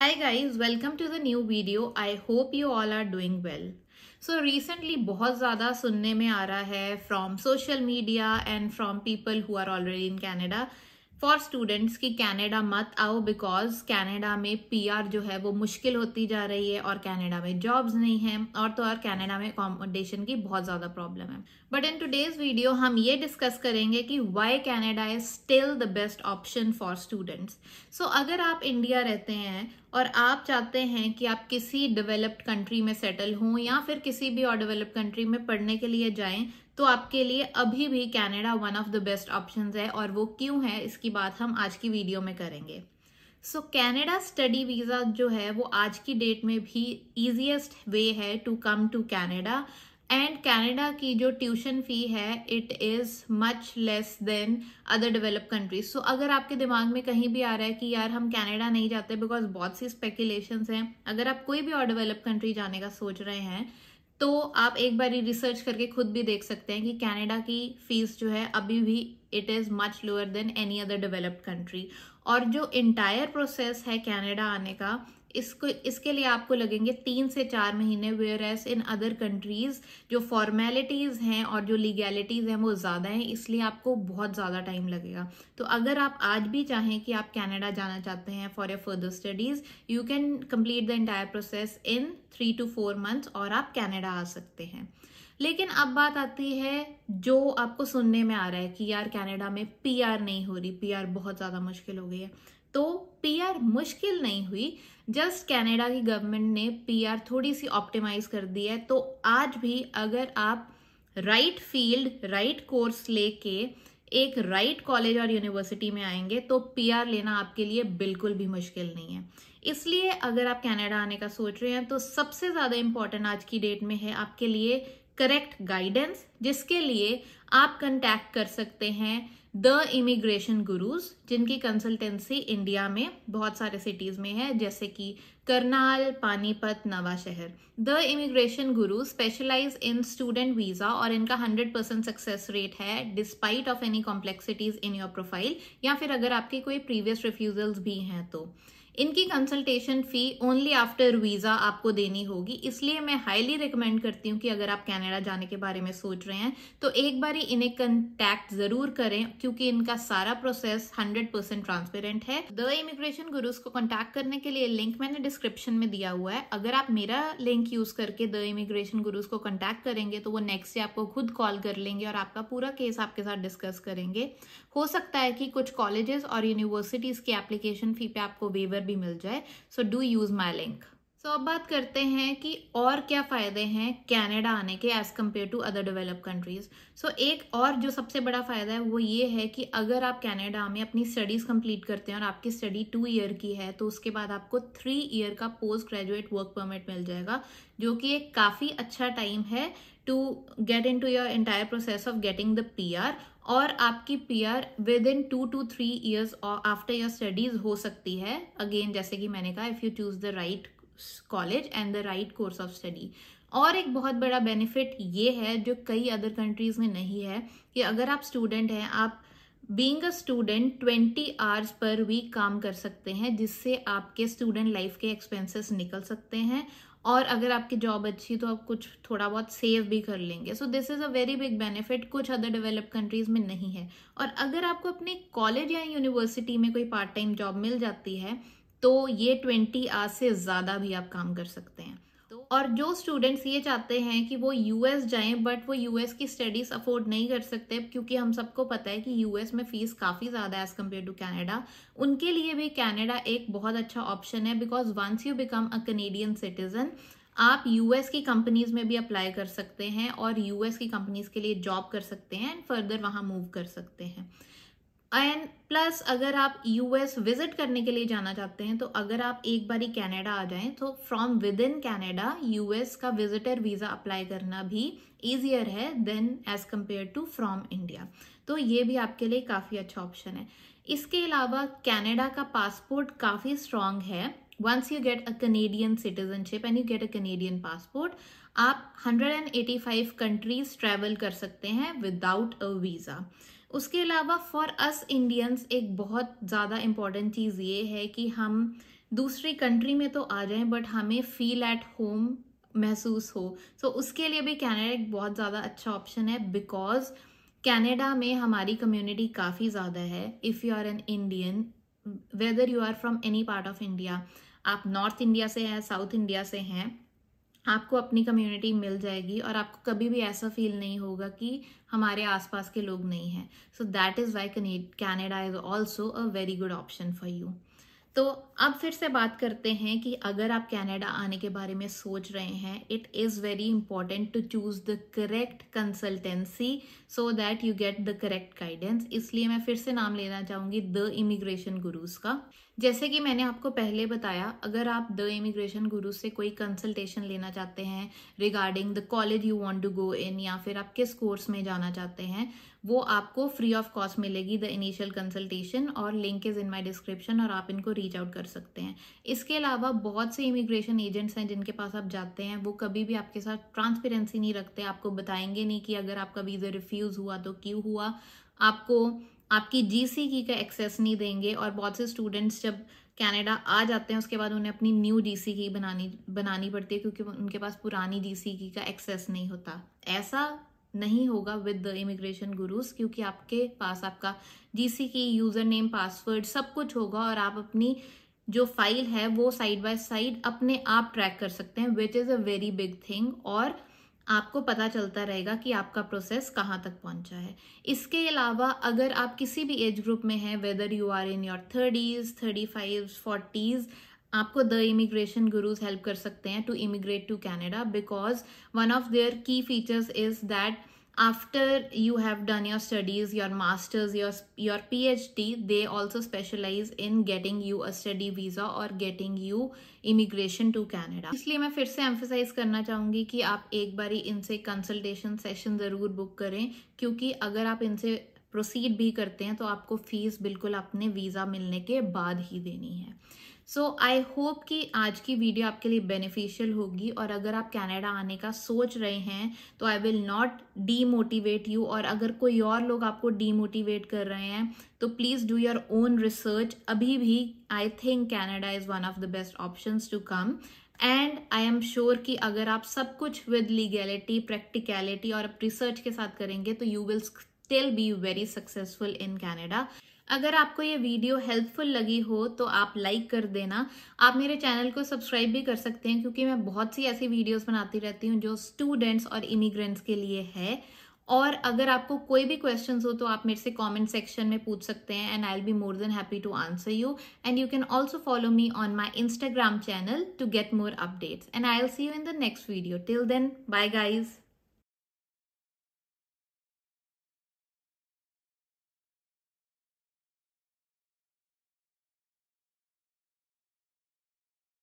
Hi guys, welcome to the new video. I hope you all are doing well. So so recently बहुत ज़्यादा सुनने में आ रहा है from social media and from people who are already in Canada for students कि Canada मत आओ बिकॉज कैनेडा में आर जो है वो मुश्किल होती जा रही है और कैनेडा में जॉब्स नहीं है और तो और कैनेडा में अकोमोडेशन की बहुत ज़्यादा प्रॉब्लम है बट इन टूडेज वीडियो हम ये डिस्कस करेंगे कि why Canada is still the best option for students so अगर आप इंडिया रहते हैं और आप चाहते हैं कि आप किसी डेवलप्ड कंट्री में सेटल हों या फिर किसी भी और डेवलप्ड कंट्री में पढ़ने के लिए जाएं तो आपके लिए अभी भी Canada one of the best option है और वो क्यों है इसकी बात हम आज की वीडियो में करेंगे सो कैनेडा स्टडी वीज़ा जो है वो आज की डेट में भी ईजिएस्ट वे है to come to Canada and Canada की जो ट्यूशन फ़ी है it is much less than other develop countries so अगर आपके दिमाग में कहीं भी आ रहा है कि यार हम कैनेडा नहीं जाते बिकॉज बहुत सी स्पेकुलेशंस हैं अगर आप कोई भी और डेवलप कंट्री जाने का सोच रहे हैं तो आप एक बार रिसर्च करके खुद भी देख सकते हैं कि कनाडा की फीस जो है अभी भी it is much lower than any other developed country और जो इंटायर प्रोसेस है कनाडा आने का इसको इसके लिए आपको लगेंगे तीन से चार महीने whereas in other countries जो फॉर्मेलिटीज़ हैं और जो लीगैलिटीज़ हैं वो ज़्यादा हैं इसलिए आपको बहुत ज़्यादा टाइम लगेगा तो अगर आप आज भी चाहें कि आप कनाडा जाना चाहते हैं for a further studies you can complete the entire process in three to four months और आप कैनेडा आ सकते हैं लेकिन अब बात आती है जो आपको सुनने में आ रहा है कि यार कैनेडा में पीआर नहीं हो रही पीआर बहुत ज़्यादा मुश्किल हो गई है तो पीआर मुश्किल नहीं हुई जस्ट कैनेडा की गवर्नमेंट ने पीआर थोड़ी सी ऑप्टिमाइज कर दी है तो आज भी अगर आप राइट फील्ड राइट कोर्स लेके एक राइट कॉलेज और यूनिवर्सिटी में आएंगे तो पीआर लेना आपके लिए बिल्कुल भी मुश्किल नहीं है इसलिए अगर आप कनाडा आने का सोच रहे हैं तो सबसे ज़्यादा इम्पॉर्टेंट आज की डेट में है आपके लिए करेक्ट गाइडेंस जिसके लिए आप कंटेक्ट कर सकते हैं द इमिग्रेशन गुरुज जिनकी कंसल्टेंसी इंडिया में बहुत सारे सिटीज़ में है जैसे कि Karnal Panipat Nawanshahr the immigration guru specialize in student visa और इनका 100 परसेंट सक्सेस रेट है despite of any complexities in your profile या फिर अगर आपके कोई प्रीवियस रिफ्यूज़ल्स भी हैं तो इनकी consultation fee only after visa आपको देनी होगी इसलिए मैं हाईली रिकमेंड करती हूँ कि अगर आप कनाडा जाने के बारे में सोच रहे हैं तो एक बार ही इन्हें कंटैक्ट ज़रूर करें क्योंकि इनका सारा प्रोसेस 100 परसेंट ट्रांसपेरेंट है द इमिग्रेशन गुरुज को कॉन्टैक्ट करने के लिए लिंक मैंने डिस्क्रिप्शन में दिया हुआ है अगर आप मेरा लिंक यूज़ करके द इमिग्रेशन गुरुज को कॉन्टैक्ट करेंगे तो वो नेक्स्ट डे आपको खुद कॉल कर लेंगे और आपका पूरा केस आपके साथ डिस्कस करेंगे हो सकता है कि कुछ कॉलेजेस और यूनिवर्सिटीज़ की एप्लीकेशन फ़ी पे आपको वेवर भी मिल जाए so do use my link so अब बात करते हैं कि और क्या फ़ायदे हैं कैनेडा आने के as compare to other develop countries so एक और जो सबसे बड़ा फ़ायदा है वो ये है कि अगर आप कैनेडा में अपनी स्टडीज़ कंप्लीट करते हैं और आपकी स्टडी टू ईयर की है तो उसके बाद आपको थ्री ईयर का पोस्ट ग्रेजुएट वर्क परमिट मिल जाएगा जो कि एक काफ़ी अच्छा टाइम है to get into your entire process of getting the PR और आपकी P R within two two three years after your studies हो सकती है अगेन जैसे कि मैंने कहा if you choose the right college and the right course of study और एक बहुत बड़ा बेनिफिट ये है जो कई अदर कंट्रीज़ में नहीं है कि अगर आप स्टूडेंट हैं आप being a student twenty hours पर वीक काम कर सकते हैं जिससे आपके स्टूडेंट लाइफ के एक्सपेंसेस निकल सकते हैं और अगर आपकी जॉब अच्छी तो आप कुछ थोड़ा बहुत सेव भी कर लेंगे so this is a very big benefit कुछ अदर डेवलप कंट्रीज़ में नहीं है और अगर आपको अपने कॉलेज या यूनिवर्सिटी में कोई पार्ट टाइम जॉब मिल जाती है तो ये ट्वेंटी आवर्स से ज़्यादा भी आप काम कर सकते हैं और जो स्टूडेंट्स ये चाहते हैं कि वो यूएस जाएं बट वो यूएस की स्टडीज़ अफोर्ड नहीं कर सकते क्योंकि हम सबको पता है कि यूएस में फ़ीस काफ़ी ज़्यादा है एज़ कम्पेयर टू कैनेडा उनके लिए भी कैनेडा एक बहुत अच्छा ऑप्शन है because once you become a Canadian citizen आप यूएस की कंपनीज में भी अप्लाई कर सकते हैं और यूएस की कंपनीज के लिए जॉब कर सकते हैं एंड फर्दर वहाँ मूव कर सकते हैं एंड प्लस अगर आप यूएस विजिट करने के लिए जाना चाहते हैं तो अगर आप एक बारी कनाडा आ जाएं तो from within you US का विजिटर वीज़ा अप्लाई करना भी ईजियर है than as compare to from India तो ये भी आपके लिए काफ़ी अच्छा ऑप्शन है इसके अलावा कैनेडा का पासपोर्ट काफ़ी स्ट्रांग है once you get a Canadian citizenship and you get a Canadian passport आप 185 कंट्रीज ट्रैवल कर सकते हैं विदाउट अ वीज़ा उसके अलावा फॉर अस इंडियंस एक बहुत ज़्यादा इम्पॉर्टेंट चीज़ ये है कि हम दूसरी कंट्री में तो आ जाएं बट हमें फील एट होम महसूस हो सो so, उसके लिए भी कैनेडा एक बहुत ज़्यादा अच्छा ऑप्शन है बिकॉज कैनेडा में हमारी कम्युनिटी काफ़ी ज़्यादा है if you are an Indian whether you are from any part of India आप नॉर्थ इंडिया से हैं साउथ इंडिया से हैं आपको अपनी कम्युनिटी मिल जाएगी और आपको कभी भी ऐसा फील नहीं होगा कि हमारे आसपास के लोग नहीं हैं so that is why Canada is also a very good option for you तो अब फिर से बात करते हैं कि अगर आप कनाडा आने के बारे में सोच रहे हैं it is very important to choose the correct consultancy so that you get the correct guidance इसलिए मैं फिर से नाम लेना चाहूँगी द इमिग्रेशन गुरुज का जैसे कि मैंने आपको पहले बताया अगर आप द इमिग्रेशन गुरु से कोई कंसल्टेशन लेना चाहते हैं regarding the college you want to go in या फिर आप किस कोर्स में जाना चाहते हैं वो आपको फ्री ऑफ कॉस्ट मिलेगी द इनिशियल कंसल्टेशन और link is in my description और आप इनको रीच आउट कर सकते हैं इसके अलावा बहुत से इमिग्रेशन एजेंट्स हैं जिनके पास आप जाते हैं वो कभी भी आपके साथ ट्रांसपेरेंसी नहीं रखते आपको बताएंगे नहीं कि अगर आपका वीज़ा रिफ्यूज़ हुआ तो क्यों हुआ आपको आपकी जीसी की का एक्सेस नहीं देंगे और बहुत से स्टूडेंट्स जब कनाडा आ जाते हैं उसके बाद उन्हें अपनी न्यू डीसी की बनानी बनानी पड़ती है क्योंकि उनके पास पुरानी डीसी की का एक्सेस नहीं होता ऐसा नहीं होगा विद द इमिग्रेशन गुरुज क्योंकि आपके पास आपका जीसी की यूजर नेम पासवर्ड सब कुछ होगा और आप अपनी जो फाइल है वो साइड बाय साइड अपने आप ट्रैक कर सकते हैं which is a very big thing और आपको पता चलता रहेगा कि आपका प्रोसेस कहाँ तक पहुँचा है इसके अलावा अगर आप किसी भी एज ग्रुप में हैं whether you are in your thirties thirty five forties आपको द इमिग्रेशन गुरुज हेल्प कर सकते हैं to immigrate to Canada because one of their key features is that after you have done your studies your masters your your P H D they also specialize in getting you a study visa और getting you immigration to Canada इसलिए मैं फिर से emphasise करना चाहूंगी कि आप एक बार इनसे कंसल्टेशन सेशन जरूर बुक करें क्योंकि अगर आप इनसे प्रोसीड भी करते हैं तो आपको फीस बिल्कुल अपने वीजा मिलने के बाद ही देनी है सो आई होप कि आज की वीडियो आपके लिए बेनिफिशियल होगी और अगर आप कनाडा आने का सोच रहे हैं तो I will not demotivate you और अगर कोई और लोग आपको डीमोटिवेट कर रहे हैं तो please do your own research अभी भी I think Canada is one of the best option to come and I am sure कि अगर आप सब कुछ विद लीगैलिटी प्रैक्टिकलिटी और रिसर्च के साथ करेंगे तो you will still be very successful in Canada अगर आपको ये वीडियो हेल्पफुल लगी हो तो आप लाइक कर देना आप मेरे चैनल को सब्सक्राइब भी कर सकते हैं क्योंकि मैं बहुत सी ऐसी वीडियोस बनाती रहती हूँ जो स्टूडेंट्स और इमिग्रेंट्स के लिए है और अगर आपको कोई भी क्वेश्चंस हो तो आप मेरे से कमेंट सेक्शन में पूछ सकते हैं and I will be more than happy to answer you and you can also follow me on my Instagram channel to get more updates and I will see you in the next video till then bye guys